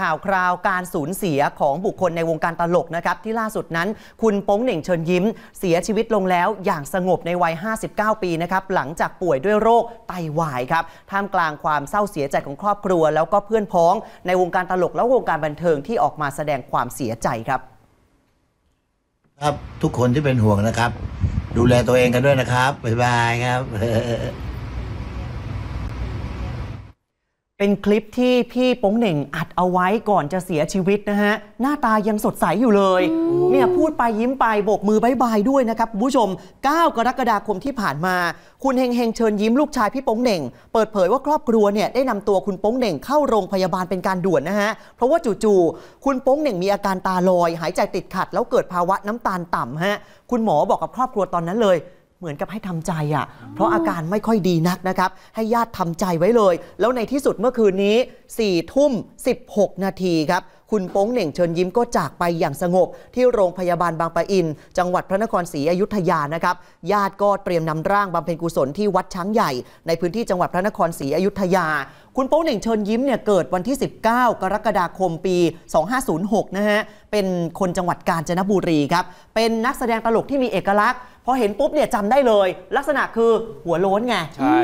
ข่าวคราวการสูญเสียของบุคคลในวงการตลกนะครับ ที่ล่าสุดนั้นคุณป้งเหน่งเชิญยิ้มเสียชีวิตลงแล้วอย่างสงบในวัย59 ปีนะครับหลังจากป่วยด้วยโรคไตวายครับท่ามกลางความเศร้าเสียใจของครอบครัว แล้วก็เพื่อนพ้องในวงการตลกและวงการบันเทิงที่ออกมาแสดงความเสียใจครับ ครับทุกคนที่เป็นห่วงนะครับ ดูแลตัวเองกันด้วยนะครับบ๊ายบายครับเป็นคลิปที่พี่ป้งเหน่งอัดเอาไว้ก่อนจะเสียชีวิตนะฮะหน้าตายังสดใสอยู่เลยเนี่ยพูดไปยิ้มไปโบกมือบายบายด้วยนะครับคุณผู้ชม9กรกฎาคมที่ผ่านมา คุณเฮงเฮงเชิญยิ้มลูกชายพี่ป้งเหน่งเปิดเผยว่าครอบครัวเนี่ยได้นำตัวคุณป้งเหน่งเข้าโรงพยาบาลเป็นการด่วนนะฮะเพราะว่าจู่ๆคุณป้งเหน่งมีอาการตาลอย หายใจติดขัด แล้วเกิดภาวะน้ำตาลต่ำฮะคุณหมอบอกกับครอบครัวตอนนั้นเลยเหมือนกับให้ทำใจอะ่ะ เพราะอาการไม่ค่อยดีนักนะครับ ให้ญาติทำใจไว้เลย แล้วในที่สุดเมื่อคืนนี้4ี่ทุ่ม 16 นาทีครับ คุณโป้งเหน่งเชิญยิ้มก็จากไปอย่างสงบ ที่โรงพยาบาลบางปะอิน จังหวัดพระนครศรีอยุธยานะครับ ญาติก็เตรียมนำร่างบำเพ็ญกุศลที่วัดช้างใหญ่ในพื้นที่จังหวัดพระนครศรีอยุธยา คุณโป้งเหน่งเชิญยิ้มเนี่ยเกิดวันที่ 19 กรกฎาคมปี2506นะฮะ เป็นคนจังหวัดกาญจนบุรีครับ เป็นนักแสดงตลกที่มีเอกลักษณ์พอเห็นปุ๊บเนี่ยจำได้เลย ลักษณะคือหัวโล้นไง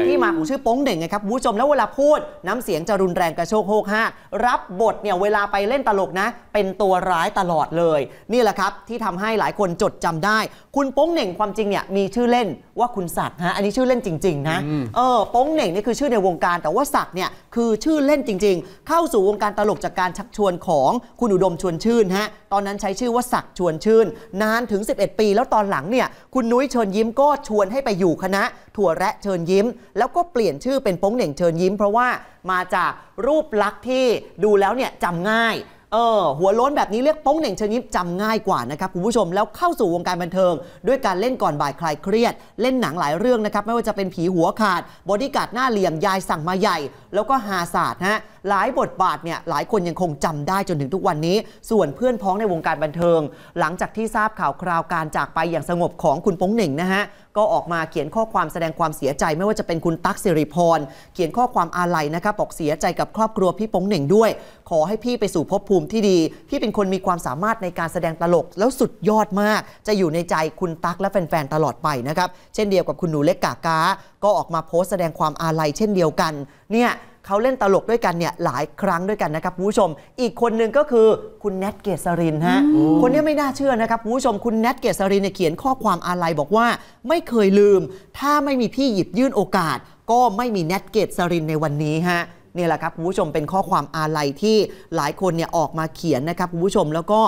ที่มาของชื่อป้งเด่งไงครับผู้ชมแล้วเวลาพูด น้ำเสียงจะรุนแรงกระโชกโฮกฮากรับบทเนี่ยเวลาไปเล่นตลกนะเป็นตัวร้ายตลอดเลยนี่แหละครับที่ทำให้หลายคนจดจำได้ คุณป้งเด่งความจริงเนี่ยมีชื่อเล่นว่าคุณศักดิ์ฮะอันนี้ชื่อเล่นจริง ๆ นะเออป้งเด่งนี่คือชื่อในวงการแต่ว่าศักดิ์เนี่ยคือชื่อเล่นจริง ๆ เข้าสู่วงการตลกจากการชักชวนของคุณอุดมชวนชื่นฮะตอนนั้นใช้ชื่อว่าศักดิ์ชวนชื่น นานถึง 11 ปี แล้วตอนหลังเนี่ยคุณณนุ้ยเชิญยิ้มก็ชวนให้ไปอยู่คณะ ถั่วแระเชิญยิ้ม แล้วก็เปลี่ยนชื่อเป็นโป้งเหน่งเชิญยิ้ม เพราะว่ามาจากรูปลักษณ์ที่ดูแล้วเนี่ยจำง่ายเออหัวล้นแบบนี้เรียกโป้งเหน่งเชิญยิ้มจำง่ายกว่านะครับ คุณผู้ชมแล้วเข้าสู่วงการบันเทิง ด้วยการเล่นก่อนบ่ายคลายเครียด เล่นหนังหลายเรื่องนะครับ ไม่ว่าจะเป็นผีหัวขาดบอดี้การ์ดหน้าเหลี่ยมยายสั่งมาใหญ่ แล้วก็ฮาศาสตร์ฮะหลายบทบาทเนี่ยหลายคนยังคงจำได้จนถึงทุกวันนี้ ส่วนเพื่อนพ้องในวงการบันเทิง หลังจากที่ทราบข่าวคราวการจากไปอย่างสงบของคุณโป้งเหน่งนะฮะก็ออกมาเขียนข้อความแสดงความเสียใจ ไม่ว่าจะเป็นคุณตั๊กสิริพรเขียนข้อความอาลัยนะครับบอกเสียใจกับครอบครัวพี่ป้งเหน่งด้วย ขอให้พี่ไปสู่ภพภููมิที่ดีพี่เป็นคนมีความสามารถในการแสดงตลกแล้วสุดยอดมาก จะอยู่ในใจคุณตั๊กและแฟนๆตลอดไปนะครับ เช่นเดียวกับคุณหนูเล็กกากาก็ออกมาโพสต์แสดงความอาลัยเช่นเดียวกัน เนี่ยเขาเล่นตลกด้วยกันเนี่ยหลายครั้งด้วยกันนะครับผู้ชม อีกคนหนึ่งก็คือคุณแนทเกษรินฮะคนนี้ไม่น่าเชื่อนะครับผู้ชมคุณแนทเกษรินเนี่ยเขียนข้อความอาลัยบอกว่าไม่เคยลืม ถ้าไม่มีพี่หยิบยื่นโอกาส ก็ไม่มีแนทเกษรินในวันนี้ฮะนี่แหละครับคุณผู้ชมเป็นข้อความอาลัยที่หลายคนเนี่ยออกมาเขียนนะครับคุณผู้ชมแล้วก็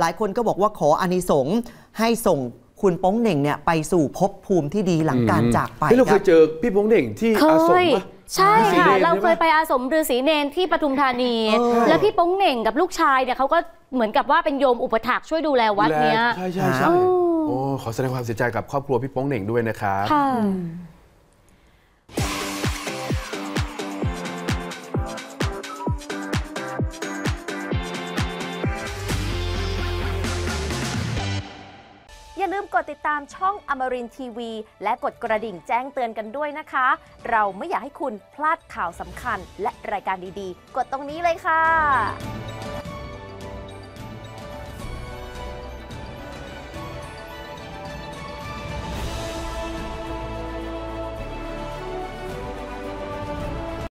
หลายคนก็บอกว่าขออานิสงส์ให้ส่งคุณป้งเหน่งเนี่ยไปสู่ภพภูมิที่ดีหลังการจากไปเราเคยเจอพี่ป้งเหน่งที่อาสมใช่ค่ะเราเคยไปอาสมฤาษีเนนที่ปทุมธานี แล้วพี่ป้งเหน่งกับลูกชายเนี่ยเขาก็เหมือนกับว่าเป็นโยมอุปถักช่วยดูแลวัดเนี้ยใช่ใช่ใช่โอ้ขอแสดงความเสียใจกับครอบครัวพี่ป้งเหน่งด้วยนะครับอย่าลืมกดติดตามช่องอมรินทีวี และกดกระดิ่งแจ้งเตือนกันด้วยนะคะ เราไม่อยากให้คุณพลาดข่าวสำคัญและรายการดีๆ กดตรงนี้เลยค่ะ